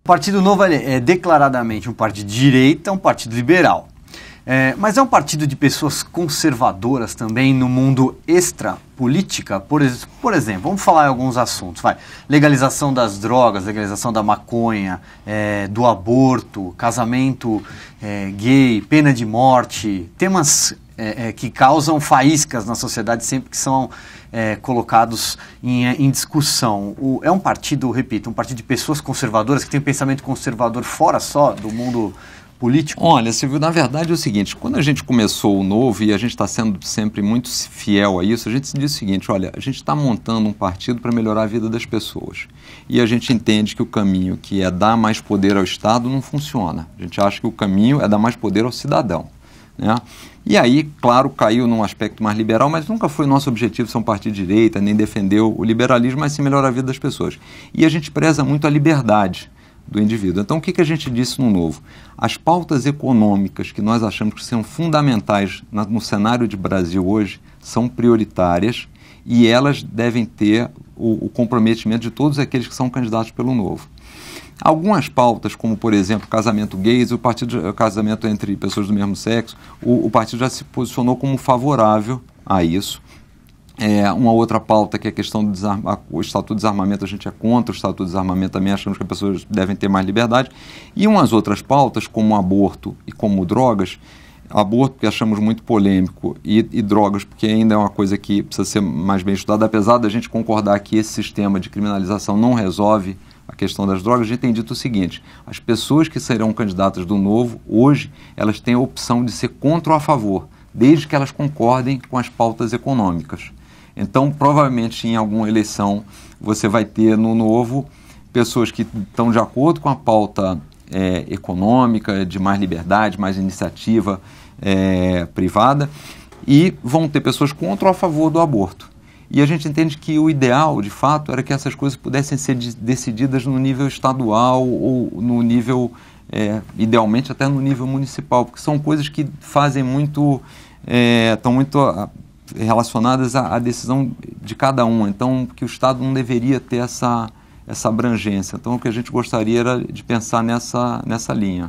O Partido Novo é, é declaradamente um partido de direita, um partido liberal. É, mas é um partido de pessoas conservadoras também no mundo política. Por, por exemplo, vamos falar em alguns assuntos. Vai. Legalização das drogas, legalização da maconha, é, do aborto, casamento é, gay, pena de morte, temas é, é, que causam faíscas na sociedade sempre que são é, colocados em, é, em discussão. O, é um partido, repito, um partido de pessoas conservadoras que tem um pensamento conservador fora só do mundo político? Olha, Silvio, na verdade é o seguinte: quando a gente começou o novo, e a gente está sendo sempre muito fiel a isso, a gente diz o seguinte: olha, a gente está montando um partido para melhorar a vida das pessoas. E a gente entende que o caminho que é dar mais poder ao Estado não funciona. A gente acha que o caminho é dar mais poder ao cidadão. Né? E aí, claro, caiu num aspecto mais liberal, mas nunca foi nosso objetivo ser um partido de direita, nem defendeu o liberalismo, mas sim melhorar a vida das pessoas. E a gente preza muito a liberdade do indivíduo. Então, o que, que a gente disse no Novo? As pautas econômicas que nós achamos que são fundamentais no cenário de Brasil hoje são prioritárias e elas devem ter o, o comprometimento de todos aqueles que são candidatos pelo Novo. Algumas pautas, como por exemplo casamento gays, o partido casamento entre pessoas do mesmo sexo, o, o partido já se posicionou como favorável a isso. É, uma outra pauta que é a questão do desarma, o Estatuto de Desarmamento, a gente é contra o Estatuto de Desarmamento também, achamos que as pessoas devem ter mais liberdade. E umas outras pautas, como aborto e como drogas, aborto porque achamos muito polêmico e, e, drogas porque ainda é uma coisa que precisa ser mais bem estudada, apesar da gente concordar que esse sistema de criminalização não resolve a questão das drogas, a gente tem dito o seguinte: as pessoas que serão candidatas do novo, hoje, elas têm a opção de ser contra ou a favor, desde que elas concordem com as pautas econômicas. Então, provavelmente, em alguma eleição, você vai ter no novo pessoas que estão de acordo com a pauta é, econômica, de mais liberdade, mais iniciativa é, privada, e vão ter pessoas contra ou a favor do aborto. E a gente entende que o ideal, de fato, era que essas coisas pudessem ser decididas no nível estadual ou no nível, é, idealmente até no nível municipal, porque são coisas que fazem muito, é, estão muito ah, relacionadas à, à, decisão de cada um. Então, que o Estado não deveria ter essa, essa abrangência. Então, o que a gente gostaria era de pensar nessa, nessa linha.